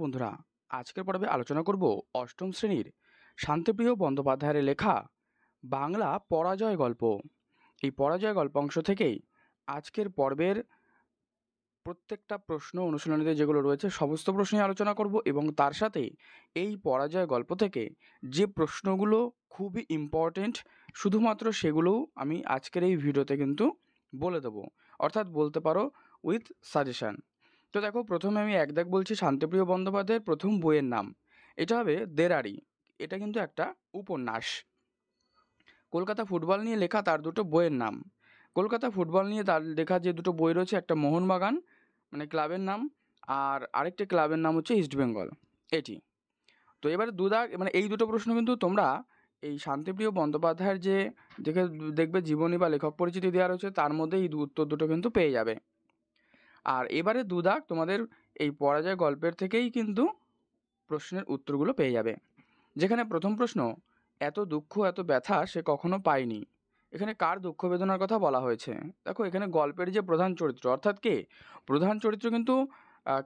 বন্ধুরা আজকের পর্বে আলোচনা করব অষ্টম শ্রেণীর শান্তিপ্রিয় বন্দ্যোপাধ্যায়ের লেখা বাংলা পরাজয় গল্প এই পরাজয় গল্প অংশ থেকেই আজকের পর্বের প্রত্যেকটা প্রশ্ন অনুশীলনীতে যেগুলো রয়েছে সমস্ত প্রশ্নই আলোচনা করব এবং তার সাথে এই পরাজয় গল্প থেকে যে প্রশ্নগুলো খুবই ইম্পর্টেন্ট শুধুমাত্র সেগুলোও আমি আজকের এই ভিডিওতে কিন্তু বলে দেবো অর্থাৎ বলতে পারো উইথ সাজেশান তো দেখো প্রথমে আমি এক দাগ বলছি শান্তিপ্রিয় বন্দ্যোপাধ্যায়ের প্রথম বইয়ের নাম এটা হবে দেরারি এটা কিন্তু একটা উপন্যাস কলকাতা ফুটবল নিয়ে লেখা তার দুটো বইয়ের নাম কলকাতা ফুটবল নিয়ে তার লেখা যে দুটো বই রয়েছে একটা মোহনবাগান মানে ক্লাবের নাম আর আরেকটি ক্লাবের নাম হচ্ছে ইস্টবেঙ্গল এটি তো এবার দুদাগ মানে এই দুটো প্রশ্ন কিন্তু তোমরা এই শান্তিপ্রিয় বন্দ্যোপাধ্যায়ের যে দেখে দেখবে জীবনী বা লেখক পরিচিতি দেওয়া রয়েছে তার মধ্যে এই উত্তর দুটো কিন্তু পেয়ে যাবে আর এবারে দুদাগ তোমাদের এই পরাজয় গল্পের থেকেই কিন্তু প্রশ্নের উত্তরগুলো পেয়ে যাবে যেখানে প্রথম প্রশ্ন এত দুঃখ এত ব্যথা সে কখনো পায়নি এখানে কার দুঃখ বেদনার কথা বলা হয়েছে দেখো এখানে গল্পের যে প্রধান চরিত্র অর্থাৎ কে প্রধান চরিত্র কিন্তু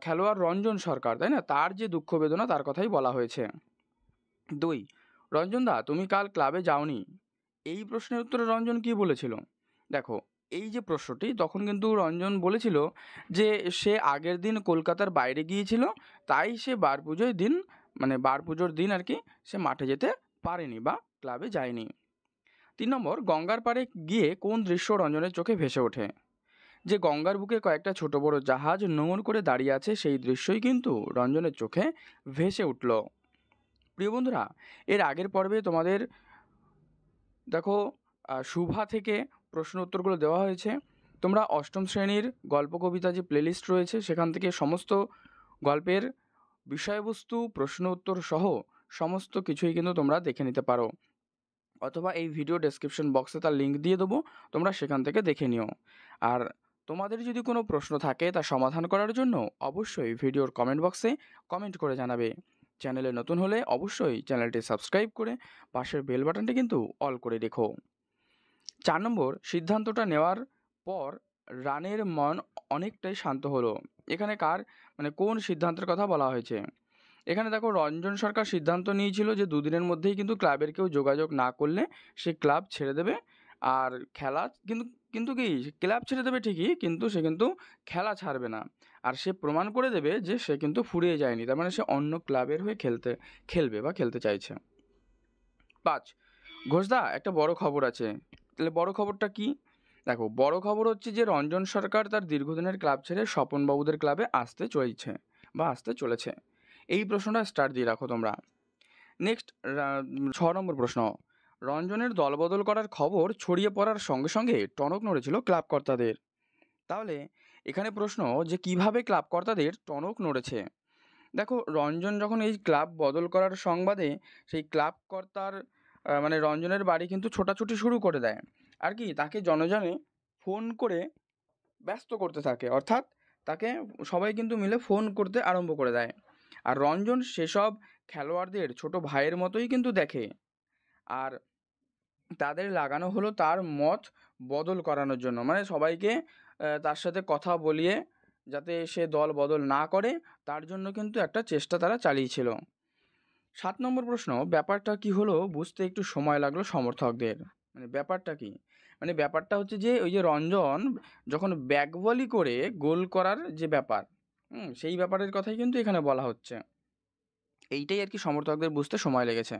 খেলোয়াড় রঞ্জন সরকার তাই না তার যে দুঃখ বেদনা তার কথাই বলা হয়েছে দুই রঞ্জন দা তুমি কাল ক্লাবে যাওনি এই প্রশ্নের উত্তরে রঞ্জন কি বলেছিল দেখো এই যে প্রশ্নটি তখন কিন্তু রঞ্জন বলেছিল যে সে আগের দিন কলকাতার বাইরে গিয়েছিল তাই সে বার পুজোর দিন মানে বার পুজোর দিন আর কি সে মাঠে যেতে পারেনি বা ক্লাবে যায়নি তিন নম্বর গঙ্গার পাড়ে গিয়ে কোন দৃশ্য রঞ্জনের চোখে ভেসে ওঠে যে গঙ্গার বুকে কয়েকটা ছোট বড় জাহাজ নোংর করে দাঁড়িয়ে আছে সেই দৃশ্যই কিন্তু রঞ্জনের চোখে ভেসে উঠল প্রিয় বন্ধুরা এর আগের পর্বে তোমাদের দেখো সুভা থেকে প্রশ্ন উত্তরগুলো দেওয়া হয়েছে তোমরা অষ্টম শ্রেণীর গল্প কবিতা যে প্লেলিস্ট রয়েছে সেখান থেকে সমস্ত গল্পের বিষয়বস্তু প্রশ্ন উত্তর সহ সমস্ত কিছুই কিন্তু তোমরা দেখে নিতে পারো অথবা এই ভিডিও ডেসক্রিপশন বক্সে তার লিঙ্ক দিয়ে দেবো তোমরা সেখান থেকে দেখে নিও আর তোমাদের যদি কোনো প্রশ্ন থাকে তা সমাধান করার জন্য অবশ্যই ভিডিওর কমেন্ট বক্সে কমেন্ট করে জানাবে চ্যানেলে নতুন হলে অবশ্যই চ্যানেলটি সাবস্ক্রাইব করে পাশের বেল বাটনটি কিন্তু অল করে রেখো চার নম্বর সিদ্ধান্তটা নেওয়ার পর রানের মন অনেকটাই শান্ত হলো এখানে কার মানে কোন সিদ্ধান্তের কথা বলা হয়েছে এখানে দেখো রঞ্জন সরকার সিদ্ধান্ত নিয়েছিল যে দুদিনের মধ্যেই কিন্তু ক্লাবের কেউ যোগাযোগ না করলে সে ক্লাব ছেড়ে দেবে আর খেলা কিন্তু কিন্তু কি ক্লাব ছেড়ে দেবে ঠিকই কিন্তু সে কিন্তু খেলা ছাড়বে না আর সে প্রমাণ করে দেবে যে সে কিন্তু ফুরিয়ে যায়নি তার মানে সে অন্য ক্লাবের হয়ে খেলতে খেলবে বা খেলতে চাইছে পাঁচ ঘোষদা একটা বড় খবর আছে তাহলে বড় খবরটা কি দেখো বড় খবর হচ্ছে যে রঞ্জন সরকার তার দীর্ঘদিনের ক্লাব ছেড়ে স্বপনবাবুদের ক্লাবে আসতে চলছে বা আসতে চলেছে এই প্রশ্নটা স্টার্ট দিয়ে রাখো তোমরা নেক্সট ছ নম্বর প্রশ্ন রঞ্জনের দলবদল করার খবর ছড়িয়ে পড়ার সঙ্গে সঙ্গে টনক নড়েছিল ক্লাবকর্তাদের তাহলে এখানে প্রশ্ন যে কিভাবে ক্লাবকর্তাদের টনক নড়েছে দেখো রঞ্জন যখন এই ক্লাব বদল করার সংবাদে সেই ক্লাবকর্তার মানে রঞ্জনের বাড়ি কিন্তু ছোটাছুটি শুরু করে দেয় আর কি তাকে জনজনে ফোন করে ব্যস্ত করতে থাকে অর্থাৎ তাকে সবাই কিন্তু মিলে ফোন করতে আরম্ভ করে দেয় আর রঞ্জন সেসব খেলোয়াড়দের ছোট ভাইয়ের মতোই কিন্তু দেখে আর তাদের লাগানো হলো তার মত বদল করানোর জন্য মানে সবাইকে তার সাথে কথা বলিয়ে যাতে সে দল বদল না করে তার জন্য কিন্তু একটা চেষ্টা তারা চালিয়েছিল সাত নম্বর প্রশ্ন ব্যাপারটা কি হলো বুঝতে একটু সময় লাগলো সমর্থকদের মানে ব্যাপারটা কি মানে ব্যাপারটা হচ্ছে যে ওই যে রঞ্জন যখন ব্যাক বলি করে গোল করার যে ব্যাপার হুম সেই ব্যাপারের কথাই কিন্তু এখানে বলা হচ্ছে এইটাই আর কি সমর্থকদের বুঝতে সময় লেগেছে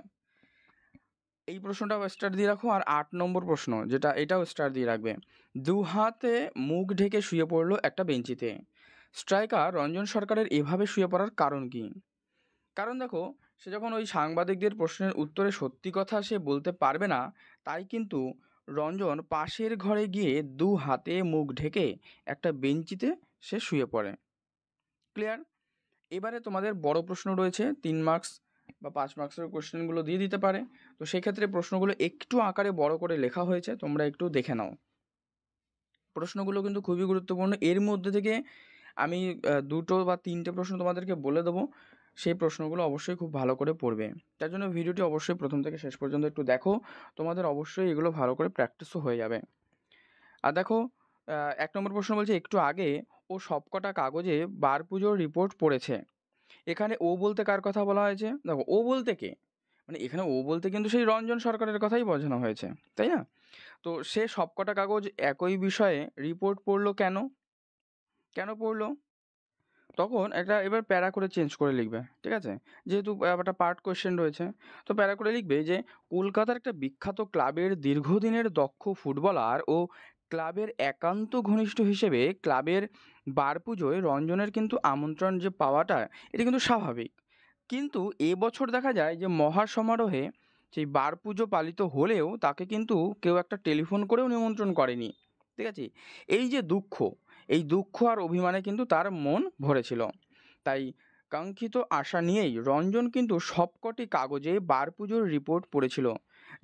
এই প্রশ্নটাও স্টার দিয়ে রাখো আর আট নম্বর প্রশ্ন যেটা এটাও স্টার দিয়ে রাখবে দু হাতে মুখ ঢেকে শুয়ে পড়লো একটা বেঞ্চিতে স্ট্রাইকার রঞ্জন সরকারের এভাবে শুয়ে পড়ার কারণ কি কারণ দেখো সে যখন ওই সাংবাদিকদের প্রশ্নের উত্তরে সত্যি কথা সে বলতে পারবে না তাই কিন্তু রঞ্জন পাশের ঘরে গিয়ে দু হাতে মুখ ঢেকে একটা বেঞ্চিতে সে শুয়ে পড়ে ক্লিয়ার এবারে তোমাদের বড় প্রশ্ন রয়েছে তিন মার্কস বা পাঁচ মার্কসের কোশ্চেনগুলো দিয়ে দিতে পারে তো সেক্ষেত্রে প্রশ্নগুলো একটু আকারে বড় করে লেখা হয়েছে তোমরা একটু দেখে নাও প্রশ্নগুলো কিন্তু খুবই গুরুত্বপূর্ণ এর মধ্যে থেকে আমি দুটো বা তিনটে প্রশ্ন তোমাদেরকে বলে দেবো সেই প্রশ্নগুলো অবশ্যই খুব ভালো করে পড়বে তার জন্য ভিডিওটি অবশ্যই প্রথম থেকে শেষ পর্যন্ত একটু দেখো তোমাদের অবশ্যই এগুলো ভালো করে প্র্যাকটিসও হয়ে যাবে আর দেখো এক নম্বর প্রশ্ন বলছে একটু আগে ও সবকটা কাগজে বার পুজোর রিপোর্ট পড়েছে এখানে ও বলতে কার কথা বলা হয়েছে দেখো ও বলতে কে মানে এখানে ও বলতে কিন্তু সেই রঞ্জন সরকারের কথাই বোঝানো হয়েছে তাই না তো সে সবকটা কাগজ একই বিষয়ে রিপোর্ট পড়লো কেন কেন পড়লো তখন একটা এবার প্যারা করে চেঞ্জ করে লিখবে ঠিক আছে যেহেতু একটা পার্ট কোয়েশ্চেন রয়েছে তো প্যারা করে লিখবে যে কলকাতার একটা বিখ্যাত ক্লাবের দীর্ঘদিনের দক্ষ ফুটবলার ও ক্লাবের একান্ত ঘনিষ্ঠ হিসেবে ক্লাবের বার পুজোয় রঞ্জনের কিন্তু আমন্ত্রণ যে পাওয়াটা এটা কিন্তু স্বাভাবিক কিন্তু এবছর দেখা যায় যে মহা সমারোহে সেই বার পুজো পালিত হলেও তাকে কিন্তু কেউ একটা টেলিফোন করেও নিমন্ত্রণ করেনি ঠিক আছে এই যে দুঃখ এই দুঃখ আর অভিমানে কিন্তু তার মন ভরেছিল তাই কাঙ্ক্ষিত আশা নিয়েই রঞ্জন কিন্তু সবকটি কাগজে বার পুজোর রিপোর্ট পড়েছিল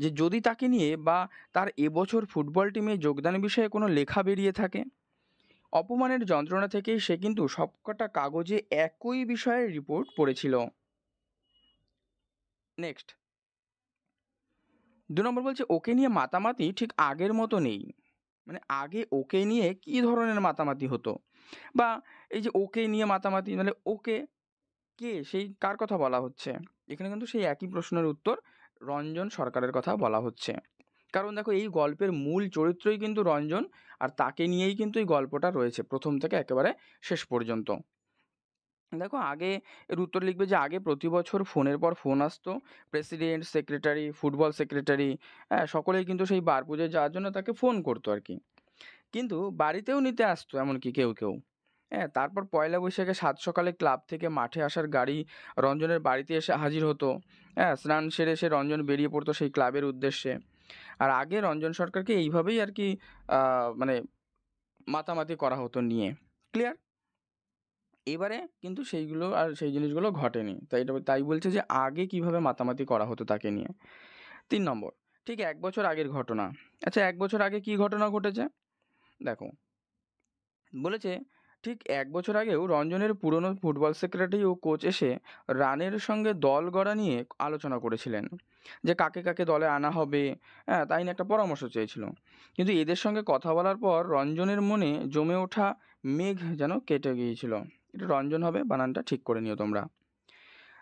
যে যদি তাকে নিয়ে বা তার এবছর ফুটবল টিমে যোগদান বিষয়ে কোনো লেখা বেরিয়ে থাকে অপমানের যন্ত্রণা থেকেই সে কিন্তু সবকটা কাগজে একই বিষয়ে রিপোর্ট পড়েছিল নেক্সট দু নম্বর বলছে ওকে নিয়ে মাতামাতি ঠিক আগের মতো নেই মানে আগে ওকে নিয়ে কি ধরনের মাতামাতি হতো বা এই যে ওকে নিয়ে মাতামাতি মানে ওকে কে সেই কার কথা বলা হচ্ছে এখানে কিন্তু সেই একই প্রশ্নের উত্তর রঞ্জন সরকারের কথা বলা হচ্ছে কারণ দেখো এই গল্পের মূল চরিত্রই কিন্তু রঞ্জন আর তাকে নিয়েই কিন্তু এই গল্পটা রয়েছে প্রথম থেকে একেবারে শেষ পর্যন্ত দেখো আগে এর উত্তর লিখবে যে আগে প্রতি বছর ফোনের পর ফোন আসতো প্রেসিডেন্ট সেক্রেটারি ফুটবল সেক্রেটারি হ্যাঁ সকলেই কিন্তু সেই বার পুজোয় যাওয়ার জন্য তাকে ফোন করতো আর কি কিন্তু বাড়িতেও নিতে আসতো এমনকি কেউ কেউ হ্যাঁ তারপর পয়লা বৈশাখে সাত সকালে ক্লাব থেকে মাঠে আসার গাড়ি রঞ্জনের বাড়িতে এসে হাজির হতো হ্যাঁ স্নান সেরে সে রঞ্জন বেরিয়ে পড়তো সেই ক্লাবের উদ্দেশ্যে আর আগে রঞ্জন সরকারকে এইভাবেই আর কি মানে মাতামাতি করা হতো নিয়ে ক্লিয়ার এবারে কিন্তু সেইগুলো আর সেই জিনিসগুলো ঘটেনি তাই এটা তাই বলছে যে আগে কিভাবে মাতামাতি করা হতো তাকে নিয়ে তিন নম্বর ঠিক এক বছর আগের ঘটনা আচ্ছা এক বছর আগে কি ঘটনা ঘটেছে দেখো বলেছে ঠিক এক বছর আগেও রঞ্জনের পুরনো ফুটবল সেক্রেটারি ও কোচ এসে রানের সঙ্গে দল গড়া নিয়ে আলোচনা করেছিলেন যে কাকে কাকে দলে আনা হবে হ্যাঁ তাই একটা পরামর্শ চেয়েছিল কিন্তু এদের সঙ্গে কথা বলার পর রঞ্জনের মনে জমে ওঠা মেঘ যেন কেটে গিয়েছিল এটা রঞ্জন হবে বানানটা ঠিক করে নিও তোমরা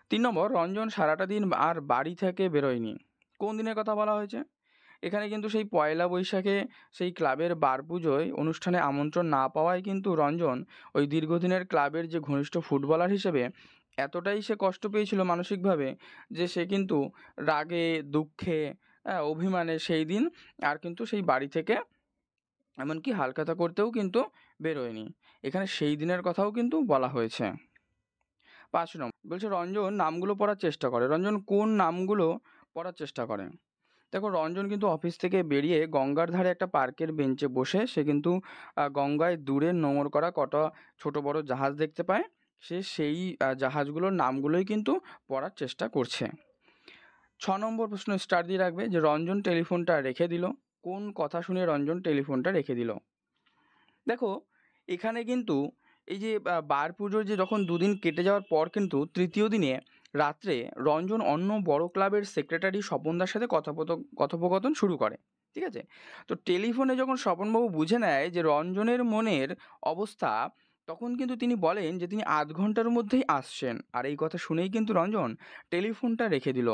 তিন নম্বর রঞ্জন সারাটা দিন আর বাড়ি থেকে বেরোয়নি কোন দিনের কথা বলা হয়েছে এখানে কিন্তু সেই পয়লা বৈশাখে সেই ক্লাবের বার পুজোয় অনুষ্ঠানে আমন্ত্রণ না পাওয়ায় কিন্তু রঞ্জন ওই দীর্ঘদিনের ক্লাবের যে ঘনিষ্ঠ ফুটবলার হিসেবে এতটাই সে কষ্ট পেয়েছিল মানসিকভাবে যে সে কিন্তু রাগে দুঃখে হ্যাঁ, অভিমানে সেই দিন আর কিন্তু সেই বাড়ি থেকে এমনকি হালখাতা করতেও কিন্তু বেরোয়নি এখানে সেই দিনের কথাও কিন্তু বলা হয়েছে পাঁচ নম্বর বলছে রঞ্জন নামগুলো পড়ার চেষ্টা করে রঞ্জন কোন নামগুলো পড়ার চেষ্টা করে দেখো রঞ্জন কিন্তু অফিস থেকে বেরিয়ে গঙ্গার ধারে একটা পার্কের বেঞ্চে বসে সে কিন্তু গঙ্গায় দূরে নোংর করা কটা ছোট বড় জাহাজ দেখতে পায় সে সেই জাহাজগুলোর নামগুলোই কিন্তু পড়ার চেষ্টা করছে ছ নম্বর প্রশ্ন স্টার দিয়ে রাখবে যে রঞ্জন টেলিফোনটা রেখে দিল কোন কথা শুনে রঞ্জন টেলিফোনটা রেখে দিল দেখো এখানে কিন্তু এই যে বার পুজোর যে যখন দুদিন কেটে যাওয়ার পর কিন্তু তৃতীয় দিনে রাত্রে রঞ্জন অন্য বড় ক্লাবের সেক্রেটারি স্বপনদার সাথে কথোপত কথোপকথন শুরু করে ঠিক আছে তো টেলিফোনে যখন স্বপনবাবু বুঝে নেয় যে রঞ্জনের মনের অবস্থা তখন কিন্তু তিনি বলেন যে তিনি আধ ঘন্টার মধ্যেই আসছেন আর এই কথা শুনেই কিন্তু রঞ্জন টেলিফোনটা রেখে দিল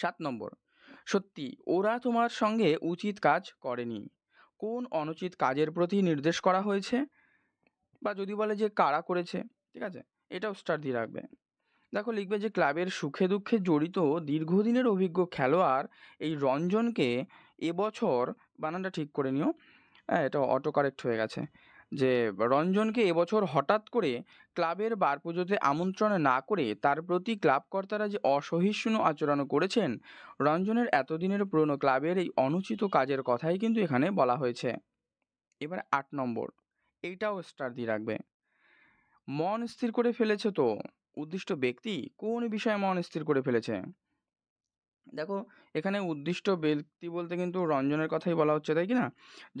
সাত নম্বর সত্যি ওরা তোমার সঙ্গে উচিত কাজ করেনি কোন অনুচিত কাজের প্রতি নির্দেশ করা হয়েছে বা যদি বলে যে কারা করেছে ঠিক আছে এটাও স্টার দিয়ে রাখবে দেখো লিখবে যে ক্লাবের সুখে দুঃখে জড়িত দীর্ঘদিনের অভিজ্ঞ খেলোয়াড় এই রঞ্জনকে এবছর বানানটা ঠিক করে নিও হ্যাঁ এটা অটো কারেক্ট হয়ে গেছে যে রঞ্জনকে এবছর হঠাৎ করে ক্লাবের বার পুজোতে আমন্ত্রণ না করে তার প্রতি ক্লাবকর্তারা যে অসহিষ্ণু আচরণ করেছেন রঞ্জনের এতদিনের পুরনো ক্লাবের এই অনুচিত কাজের কথাই কিন্তু এখানে বলা হয়েছে এবার আট নম্বর এইটাও স্টার দিয়ে রাখবে মন স্থির করে ফেলেছে তো উদ্দিষ্ট ব্যক্তি কোন বিষয়ে মন স্থির করে ফেলেছে দেখো এখানে উদ্দিষ্ট ব্যক্তি বলতে কিন্তু রঞ্জনের কথাই বলা হচ্ছে তাই কি না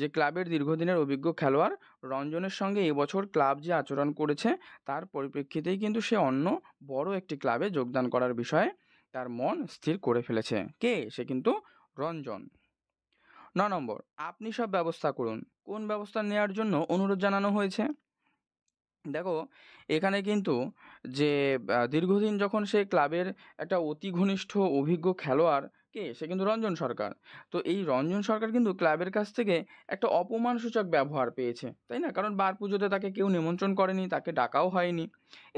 যে ক্লাবের দীর্ঘদিনের অভিজ্ঞ খেলোয়াড় রঞ্জনের সঙ্গে এবছর ক্লাব যে আচরণ করেছে তার পরিপ্রেক্ষিতেই কিন্তু সে অন্য বড় একটি ক্লাবে যোগদান করার বিষয়ে তার মন স্থির করে ফেলেছে কে সে কিন্তু রঞ্জন ন নম্বর আপনি সব ব্যবস্থা করুন কোন ব্যবস্থা নেওয়ার জন্য অনুরোধ জানানো হয়েছে দেখো এখানে কিন্তু যে দীর্ঘদিন যখন সে ক্লাবের একটা অতি ঘনিষ্ঠ অভিজ্ঞ খেলোয়াড় কে সে কিন্তু রঞ্জন সরকার তো এই রঞ্জন সরকার কিন্তু ক্লাবের কাছ থেকে একটা অপমানসূচক ব্যবহার পেয়েছে তাই না কারণ বার পুজোতে তাকে কেউ নিমন্ত্রণ করেনি তাকে ডাকাও হয়নি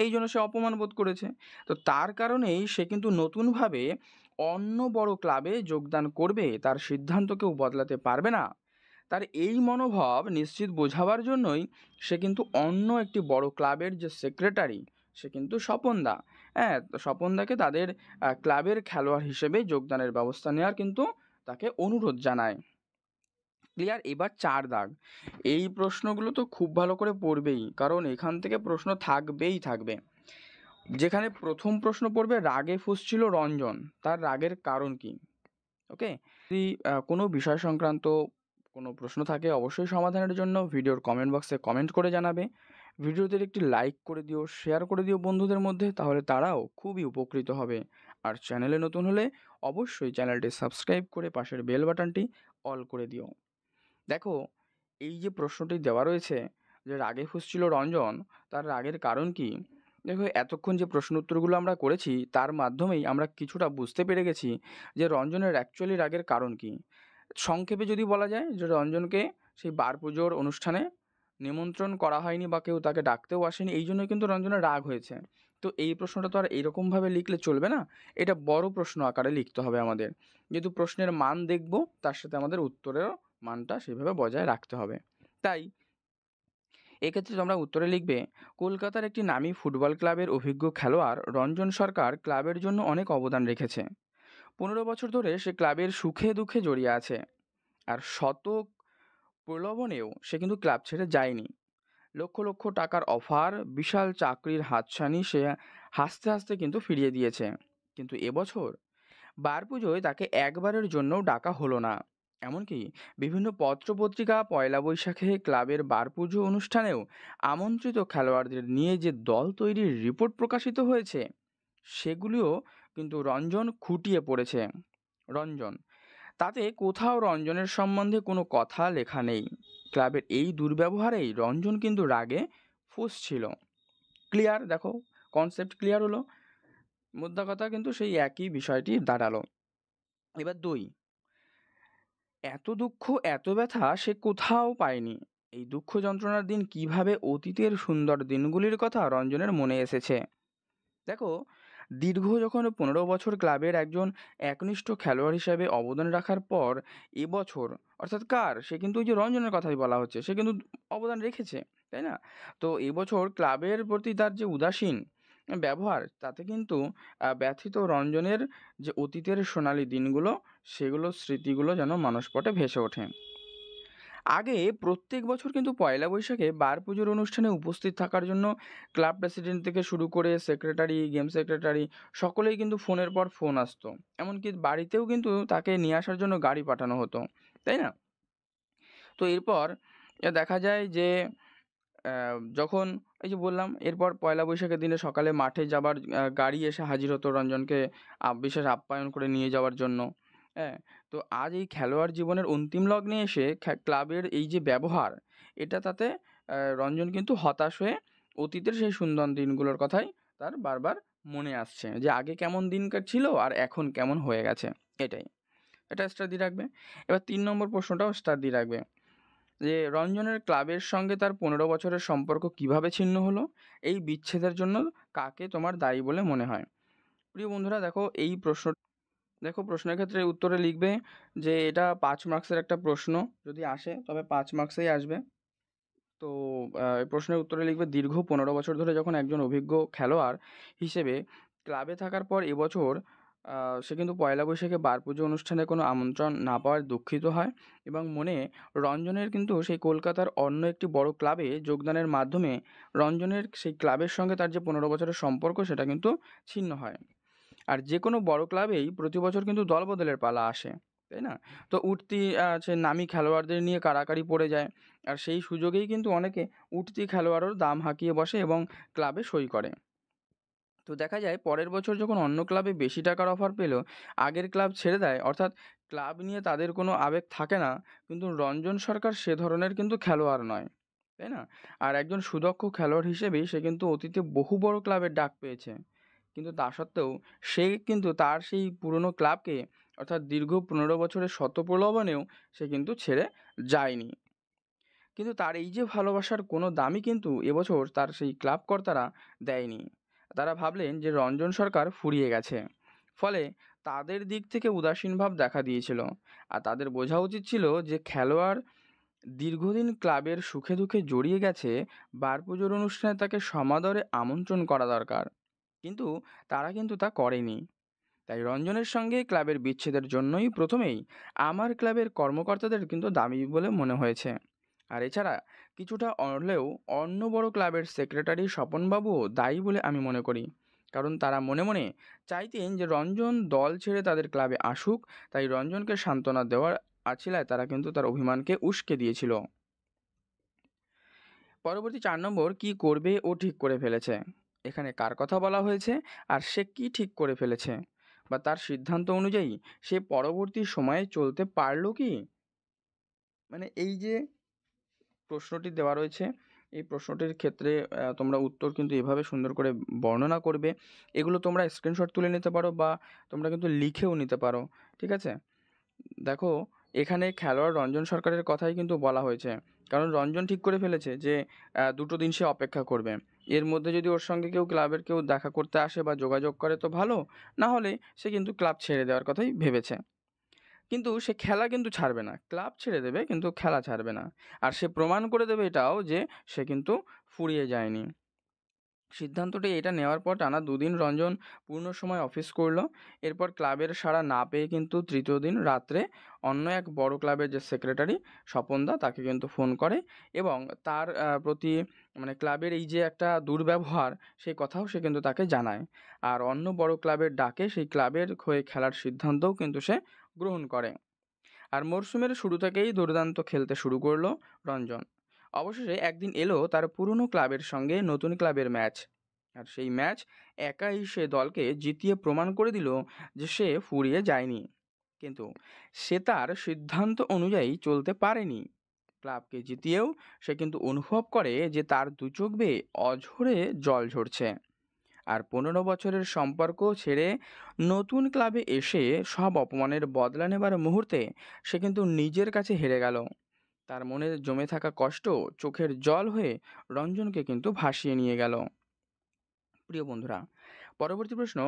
এই জন্য সে অপমান বোধ করেছে তো তার কারণেই সে কিন্তু নতুনভাবে অন্য বড় ক্লাবে যোগদান করবে তার সিদ্ধান্ত কেউ বদলাতে পারবে না তার এই মনোভাব নিশ্চিত বোঝাবার জন্যই সে কিন্তু অন্য একটি বড় ক্লাবের যে সেক্রেটারি সে কিন্তু স্বপনদা হ্যাঁ স্বপনদাকে তাদের ক্লাবের খেলোয়াড় হিসেবে যোগদানের ব্যবস্থা নেওয়ার কিন্তু তাকে অনুরোধ জানায় ক্লিয়ার এবার চার দাগ এই প্রশ্নগুলো তো খুব ভালো করে পড়বেই কারণ এখান থেকে প্রশ্ন থাকবেই থাকবে যেখানে প্রথম প্রশ্ন পড়বে রাগে ফুসছিল রঞ্জন তার রাগের কারণ কি ওকে যদি কোনো বিষয় সংক্রান্ত কোনো প্রশ্ন থাকে অবশ্যই সমাধানের জন্য ভিডিওর কমেন্ট বক্সে কমেন্ট করে জানাবে ভিডিওতে একটি লাইক করে দিও শেয়ার করে দিও বন্ধুদের মধ্যে তাহলে তারাও খুবই উপকৃত হবে আর চ্যানেলে নতুন হলে অবশ্যই চ্যানেলটি সাবস্ক্রাইব করে পাশের বেল বাটনটি অল করে দিও দেখো এই যে প্রশ্নটি দেওয়া রয়েছে যে রাগে ফুসছিল রঞ্জন তার রাগের কারণ কি দেখো এতক্ষণ যে প্রশ্ন উত্তরগুলো আমরা করেছি তার মাধ্যমেই আমরা কিছুটা বুঝতে পেরে গেছি যে রঞ্জনের অ্যাকচুয়ালি রাগের কারণ কি সংক্ষেপে যদি বলা যায় যে রঞ্জনকে সেই বার পুজোর অনুষ্ঠানে নিমন্ত্রণ করা হয়নি বা কেউ তাকে ডাকতেও আসেনি এই জন্যই কিন্তু রঞ্জনের রাগ হয়েছে তো এই প্রশ্নটা তো আর এরকমভাবে লিখলে চলবে না এটা বড় প্রশ্ন আকারে লিখতে হবে আমাদের যেহেতু প্রশ্নের মান দেখব তার সাথে আমাদের উত্তরেরও মানটা সেভাবে বজায় রাখতে হবে তাই এক্ষেত্রে তোমরা উত্তরে লিখবে কলকাতার একটি নামী ফুটবল ক্লাবের অভিজ্ঞ খেলোয়াড় রঞ্জন সরকার ক্লাবের জন্য অনেক অবদান রেখেছে পনেরো বছর ধরে সে ক্লাবের সুখে দুঃখে জড়িয়ে আছে আর শত প্রলোভনেও সে কিন্তু ক্লাব ছেড়ে যায়নি লক্ষ লক্ষ টাকার অফার বিশাল চাকরির হাতছানি সে হাসতে হাসতে কিন্তু ফিরিয়ে দিয়েছে কিন্তু এবছর বার পুজোয় তাকে একবারের জন্যও ডাকা হলো না এমনকি বিভিন্ন পত্রপত্রিকা পয়লা বৈশাখে ক্লাবের বার পুজো অনুষ্ঠানেও আমন্ত্রিত খেলোয়াড়দের নিয়ে যে দল তৈরির রিপোর্ট প্রকাশিত হয়েছে সেগুলিও কিন্তু রঞ্জন খুঁটিয়ে পড়েছে রঞ্জন তাতে কোথাও রঞ্জনের সম্বন্ধে কোনো কথা লেখা নেই ক্লাবের এই দুর্ব্যবহারেই রঞ্জন কিন্তু রাগে ফুসছিল ক্লিয়ার দেখো কনসেপ্ট ক্লিয়ার হলো মোদ্দা কথা কিন্তু সেই একই বিষয়টি দাঁড়ালো এবার দুই এত দুঃখ এত ব্যথা সে কোথাও পায়নি এই দুঃখ যন্ত্রণার দিন কিভাবে অতীতের সুন্দর দিনগুলির কথা রঞ্জনের মনে এসেছে দেখো দীর্ঘ যখন পনেরো বছর ক্লাবের একজন একনিষ্ঠ খেলোয়াড় হিসাবে অবদান রাখার পর এবছর অর্থাৎ কার সে কিন্তু ওই যে রঞ্জনের কথাই বলা হচ্ছে সে কিন্তু অবদান রেখেছে তাই না তো এবছর ক্লাবের প্রতি তার যে উদাসীন ব্যবহার তাতে কিন্তু ব্যথিত রঞ্জনের যে অতীতের সোনালি দিনগুলো সেগুলো স্মৃতিগুলো যেন মানসপটে ভেসে ওঠে আগে প্রত্যেক বছর কিন্তু পয়লা বৈশাখে বার পুজোর অনুষ্ঠানে উপস্থিত থাকার জন্য ক্লাব প্রেসিডেন্ট থেকে শুরু করে সেক্রেটারি গেম সেক্রেটারি সকলেই কিন্তু ফোনের পর ফোন আসতো এমনকি বাড়িতেও কিন্তু তাকে নিয়ে আসার জন্য গাড়ি পাঠানো হতো তাই না তো এরপর দেখা যায় যে যখন এই যে বললাম এরপর পয়লা বৈশাখের দিনে সকালে মাঠে যাবার গাড়ি এসে হাজির হতো রঞ্জনকে বিশেষ আপ্যায়ন করে নিয়ে যাওয়ার জন্য হ্যাঁ তো আজ এই খেলোয়াড় জীবনের অন্তিম লগ্নে এসে ক্লাবের এই যে ব্যবহার এটা তাতে রঞ্জন কিন্তু হতাশ হয়ে অতীতের সেই সুন্দর দিনগুলোর কথাই তার বারবার মনে আসছে যে আগে কেমন দিনকার ছিল আর এখন কেমন হয়ে গেছে এটাই এটা স্টার দিয়ে রাখবে এবার তিন নম্বর প্রশ্নটাও স্টার দিয়ে রাখবে যে রঞ্জনের ক্লাবের সঙ্গে তার পনেরো বছরের সম্পর্ক কিভাবে ছিন্ন হলো এই বিচ্ছেদের জন্য কাকে তোমার দায়ী বলে মনে হয় প্রিয় বন্ধুরা দেখো এই প্রশ্ন দেখো প্রশ্নের ক্ষেত্রে উত্তরে লিখবে যে এটা পাঁচ মার্কসের একটা প্রশ্ন যদি আসে তবে পাঁচ মার্কসেই আসবে তো প্রশ্নের উত্তরে লিখবে দীর্ঘ পনেরো বছর ধরে যখন একজন অভিজ্ঞ খেলোয়াড় হিসেবে ক্লাবে থাকার পর এবছর সে কিন্তু পয়লা বৈশাখে বার পুজো অনুষ্ঠানে কোনো আমন্ত্রণ না পাওয়ার দুঃখিত হয় এবং মনে রঞ্জনের কিন্তু সেই কলকাতার অন্য একটি বড় ক্লাবে যোগদানের মাধ্যমে রঞ্জনের সেই ক্লাবের সঙ্গে তার যে পনেরো বছরের সম্পর্ক সেটা কিন্তু ছিন্ন হয় আর যে কোনো বড় ক্লাবেই প্রতি বছর কিন্তু দল বদলের পালা আসে তাই না তো উঠতি আছে নামি খেলোয়াড়দের নিয়ে কাড়াকাড়ি পড়ে যায় আর সেই সুযোগেই কিন্তু অনেকে উঠতি খেলোয়াড়ের দাম হাঁকিয়ে বসে এবং ক্লাবে সই করে তো দেখা যায় পরের বছর যখন অন্য ক্লাবে বেশি টাকার অফার পেল আগের ক্লাব ছেড়ে দেয় অর্থাৎ ক্লাব নিয়ে তাদের কোনো আবেগ থাকে না কিন্তু রঞ্জন সরকার সে ধরনের কিন্তু খেলোয়াড় নয় তাই না আর একজন সুদক্ষ খেলোয়াড় হিসেবেই সে কিন্তু অতীতে বহু বড় ক্লাবের ডাক পেয়েছে কিন্তু তা সত্ত্বেও সে কিন্তু তার সেই পুরনো ক্লাবকে অর্থাৎ দীর্ঘ পনেরো বছরের শত প্রলোভনেও সে কিন্তু ছেড়ে যায়নি কিন্তু তার এই যে ভালোবাসার কোনো দামই কিন্তু এবছর তার সেই ক্লাব কর্তারা দেয়নি তারা ভাবলেন যে রঞ্জন সরকার ফুরিয়ে গেছে ফলে তাদের দিক থেকে উদাসীন ভাব দেখা দিয়েছিল আর তাদের বোঝা উচিত ছিল যে খেলোয়াড় দীর্ঘদিন ক্লাবের সুখে দুঃখে জড়িয়ে গেছে বার পুজোর অনুষ্ঠানে তাকে সমাদরে আমন্ত্রণ করা দরকার কিন্তু তারা কিন্তু তা করেনি তাই রঞ্জনের সঙ্গে ক্লাবের বিচ্ছেদের জন্যই প্রথমেই আমার ক্লাবের কর্মকর্তাদের কিন্তু দামি বলে মনে হয়েছে আর এছাড়া কিছুটা হলেও অন্য বড় ক্লাবের সেক্রেটারি স্বপনবাবুও দায়ী বলে আমি মনে করি কারণ তারা মনে মনে চাইতেন যে রঞ্জন দল ছেড়ে তাদের ক্লাবে আসুক তাই রঞ্জনকে সান্ত্বনা দেওয়ার আছিলায় তারা কিন্তু তার অভিমানকে উস্কে দিয়েছিল পরবর্তী চার নম্বর কি করবে ও ঠিক করে ফেলেছে এখানে কার কথা বলা হয়েছে আর সে কি ঠিক করে ফেলেছে বা তার সিদ্ধান্ত অনুযায়ী সে পরবর্তী সময়ে চলতে পারল কি মানে এই যে প্রশ্নটি দেওয়া রয়েছে এই প্রশ্নটির ক্ষেত্রে তোমরা উত্তর কিন্তু এভাবে সুন্দর করে বর্ণনা করবে এগুলো তোমরা স্ক্রিনশট তুলে নিতে পারো বা তোমরা কিন্তু লিখেও নিতে পারো ঠিক আছে দেখো এখানে খেলোয়াড় রঞ্জন সরকারের কথাই কিন্তু বলা হয়েছে কারণ রঞ্জন ঠিক করে ফেলেছে যে দুটো দিন সে অপেক্ষা করবে এর মধ্যে যদি ওর সঙ্গে কেউ ক্লাবের কেউ দেখা করতে আসে বা যোগাযোগ করে তো ভালো না হলে সে কিন্তু ক্লাব ছেড়ে দেওয়ার কথাই ভেবেছে কিন্তু সে খেলা কিন্তু ছাড়বে না ক্লাব ছেড়ে দেবে কিন্তু খেলা ছাড়বে না আর সে প্রমাণ করে দেবে এটাও যে সে কিন্তু ফুরিয়ে যায়নি সিদ্ধান্তটি এটা নেওয়ার পর টানা দুদিন রঞ্জন পূর্ণ সময় অফিস করল এরপর ক্লাবের সাড়া না পেয়ে কিন্তু তৃতীয় দিন রাত্রে অন্য এক বড় ক্লাবের যে সেক্রেটারি স্বপনদা তাকে কিন্তু ফোন করে এবং তার প্রতি মানে ক্লাবের এই যে একটা দুর্ব্যবহার সেই কথাও সে কিন্তু তাকে জানায় আর অন্য বড় ক্লাবের ডাকে সেই ক্লাবের হয়ে খেলার সিদ্ধান্তও কিন্তু সে গ্রহণ করে আর মরশুমের শুরু থেকেই দুর্দান্ত খেলতে শুরু করলো রঞ্জন অবশেষে একদিন এলো তার পুরনো ক্লাবের সঙ্গে নতুন ক্লাবের ম্যাচ আর সেই ম্যাচ একাই সে দলকে জিতিয়ে প্রমাণ করে দিল যে সে ফুরিয়ে যায়নি কিন্তু সে তার সিদ্ধান্ত অনুযায়ী চলতে পারেনি ক্লাবকে জিতিয়েও সে কিন্তু অনুভব করে যে তার দু চোখ বেয়ে অঝরে জল ঝরছে আর পনেরো বছরের সম্পর্ক ছেড়ে নতুন ক্লাবে এসে সব অপমানের বদলা নেবার মুহূর্তে সে কিন্তু নিজের কাছে হেরে গেল তার মনে জমে থাকা কষ্ট চোখের জল হয়ে রঞ্জনকে কিন্তু ভাসিয়ে নিয়ে গেল প্রিয় বন্ধুরা পরবর্তী প্রশ্ন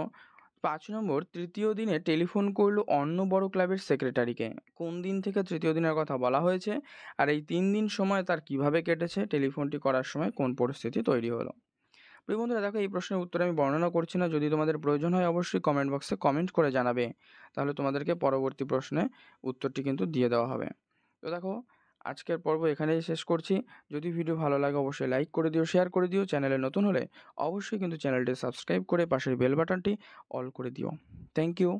পাঁচ নম্বর তৃতীয় দিনে টেলিফোন করল অন্য বড় ক্লাবের সেক্রেটারিকে কোন দিন থেকে তৃতীয় দিনের কথা বলা হয়েছে আর এই তিন দিন সময় তার কিভাবে কেটেছে টেলিফোনটি করার সময় কোন পরিস্থিতি তৈরি হলো প্রিয় বন্ধুরা দেখো এই প্রশ্নের উত্তর আমি বর্ণনা করছি না যদি তোমাদের প্রয়োজন হয় অবশ্যই কমেন্ট বক্সে কমেন্ট করে জানাবে তাহলে তোমাদেরকে পরবর্তী প্রশ্নে উত্তরটি কিন্তু দিয়ে দেওয়া হবে তো দেখো আজকের পর্ব এখানেই শেষ করছি যদি ভিডিও ভালো লাগে অবশ্যই লাইক করে দিও শেয়ার করে দিও চ্যানেলে নতুন হলে অবশ্যই কিন্তু চ্যানেলটি সাবস্ক্রাইব করে পাশের বেল বাটনটি অল করে দিও থ্যাংক ইউ